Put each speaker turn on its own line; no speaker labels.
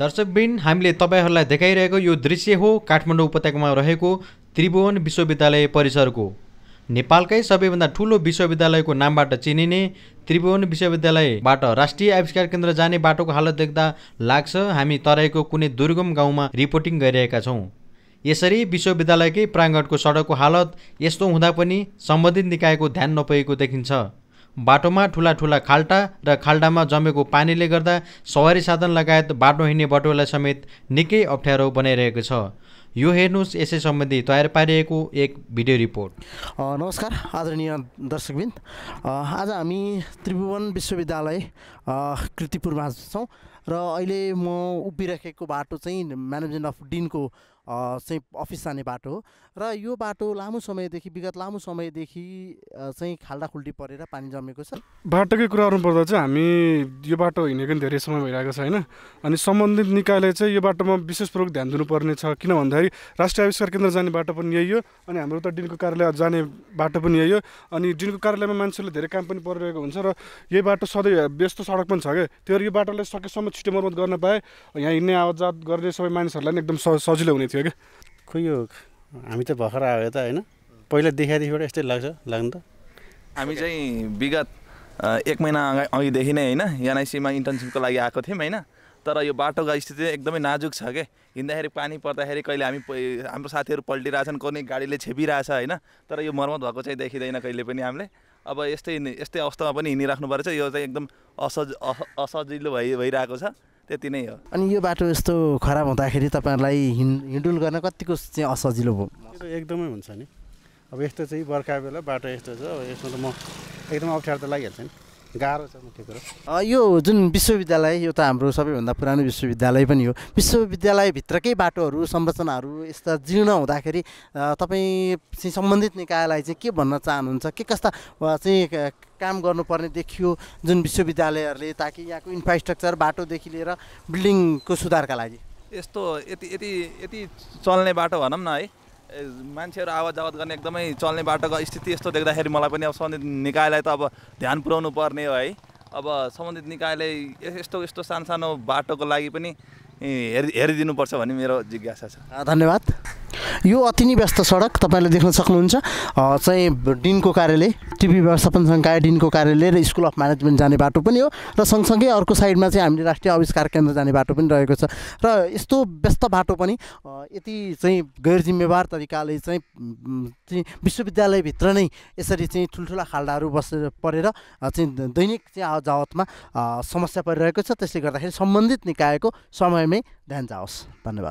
दर्शकबिन हामीले तपाईँहरूलाई देखाइरहेको यो दृश्य हो काठमाडौँ उपत्यकामा रहेको त्रिभुवन विश्वविद्यालय परिसरको नेपालकै सबैभन्दा ठुलो विश्वविद्यालयको नामबाट चिनिने त्रिभुवन विश्वविद्यालयबाट राष्ट्रिय आविष्कार केन्द्र जाने बाटोको हालत देख्दा लाग्छ हामी तराईको कुनै दुर्गम गाउँमा रिपोर्टिङ गरिरहेका छौँ यसरी विश्वविद्यालयकै प्राङ्गणको सडकको हालत यस्तो हुँदा पनि सम्बन्धित निकायको ध्यान नपुगेको देखिन्छ बाटोमा ठुला ठुला खाल्टा र खाल्टामा जमेको पानीले गर्दा सवारी साधन लगायत बाटो हिँड्ने बटुवालाई समेत निकै अप्ठ्यारो बनाइरहेको छ यो हेर्नुहोस् यसै सम्बन्धी तयार पारिएको एक भिडियो रिपोर्ट नमस्कार आदरणीय दर्शकबिन आज हामी त्रिभुवन
विश्वविद्यालय कृतिपुरमा छौँ र अहिले म उभिराखेको बाटो चाहिँ म्यानेजमेन्ट अफ डिनको चाहिँ अफिस जाने बाटो हो र यो बाटो लामो समयदेखि विगत लामो समयदेखि चाहिँ खाल्डाखुल्टी परेर पानी जमेको छ
बाटोकै कुरा गर्नु पर्दा चाहिँ हामी यो बाटो हिँडेको धेरै समय भइरहेको छ होइन अनि सम्बन्धित निकायले चाहिँ यो बाटोमा विशेष विशेषपूर्वक ध्यान दिनुपर्ने छ किन भन्दाखेरि राष्ट्रिय आविष्कार केन्द्र जाने बाटो पनि यही हो अनि हाम्रो त डिनको कार्यालय जाने बाटो पनि यही हो अनि डिनको कार्यालयमा मान्छेहरूले धेरै काम पनि परिरहेको हुन्छ र यही बाटो सधैँ व्यस्त सडक पनि छ क्या त्यो यो बाटोलाई सकेसम्म छिटो मर्मत गर्न पाए यहाँ हिँड्ने जात गर्ने सबै मानिसहरूलाई एकदम सजिलो हुने थियो क्या खोइ यो हामी त भर्खर आयो त होइन
पहिला देखादेखिबाट यस्तै लाग्छ लाग्नु त हामी चाहिँ विगत एक महिना अघि अघिदेखि नै होइन एनआइसीमा इन्टर्नसिपको लागि आएको थियौँ होइन तर यो बाटोको स्थिति एकदमै नाजुक छ के हिँड्दाखेरि पानी पर्दाखेरि कहिले हामी हाम्रो साथीहरू पल्टिरहेछन् कुनै गाडीले छेपिरहेछ होइन तर यो मर्मत भएको चाहिँ देखिँदैन कहिले पनि हामीले अब यस्तै यस्तै अवस्थामा पनि हिँडिराख्नु परेछ यो चाहिँ एकदम असज असजिलो भइ भइरहेको छ त्यति नै हो
अनि यो बाटो यस्तो खराब हुँदाखेरि तपाईँहरूलाई हिँडुल गर्न कतिको चाहिँ असजिलो भयो
एकदमै हुन्छ नि
अब यस्तो चाहिँ बर्खा बेला बाटो यस्तो छ अब यसमा त म एकदम अप्ठ्यारो त लागिहाल्छ नि गाह्रो छ मुख्य कुरो
यो जुन विश्वविद्यालय यो त हाम्रो सबैभन्दा पुरानो विश्वविद्यालय पनि हो विश्वविद्यालयभित्रकै बाटोहरू संरचनाहरू यस्ता जीर्ण हुँदाखेरि तपाईँ चाहिँ सम्बन्धित निकायलाई चाहिँ के भन्न चाहनुहुन्छ के कस्ता चाहिँ काम गर्नुपर्ने देखियो जुन विश्वविद्यालयहरूले ताकि यहाँको इन्फ्रास्ट्रक्चर बाटोदेखि लिएर बिल्डिङको सुधारका लागि
यस्तो यति यति यति चल्ने बाटो भनौँ न है मान्छेहरू आवाज आवाज गर्ने एकदमै चल्ने बाटोको स्थिति यस्तो देख्दाखेरि मलाई पनि अब सम्बन्धित निकायलाई त अब ध्यान पुऱ्याउनु पर्ने हो है अब सम्बन्धित निकायले यस्तो यस्तो सानो सानो बाटोको लागि पनि हेरि हेरिदिनुपर्छ भन्ने मेरो जिज्ञासा
छ धन्यवाद यो अति नै व्यस्त सडक तपाईँले देख्न सक्नुहुन्छ चाहिँ डिनको कार्यालय टिभी व्यवस्थापन संकाय डिनको कार्यालय र स्कुल अफ म्यानेजमेन्ट जाने बाटो पनि हो र सँगसँगै अर्को साइडमा चाहिँ हामीले राष्ट्रिय आविष्कार केन्द्र जाने बाटो पनि रहेको छ र यस्तो व्यस्त बाटो पनि यति चाहिँ गैर जिम्मेवार तरिकाले चाहिँ विश्वविद्यालयभित्र नै यसरी चाहिँ ठुल्ठुला खाल्डाहरू बसेर परेर चाहिँ दैनिक चाहिँ आवजावतमा समस्या परिरहेको छ त्यसले गर्दाखेरि सम्बन्धित निकायको समयमै ध्यान जाओस् धन्यवाद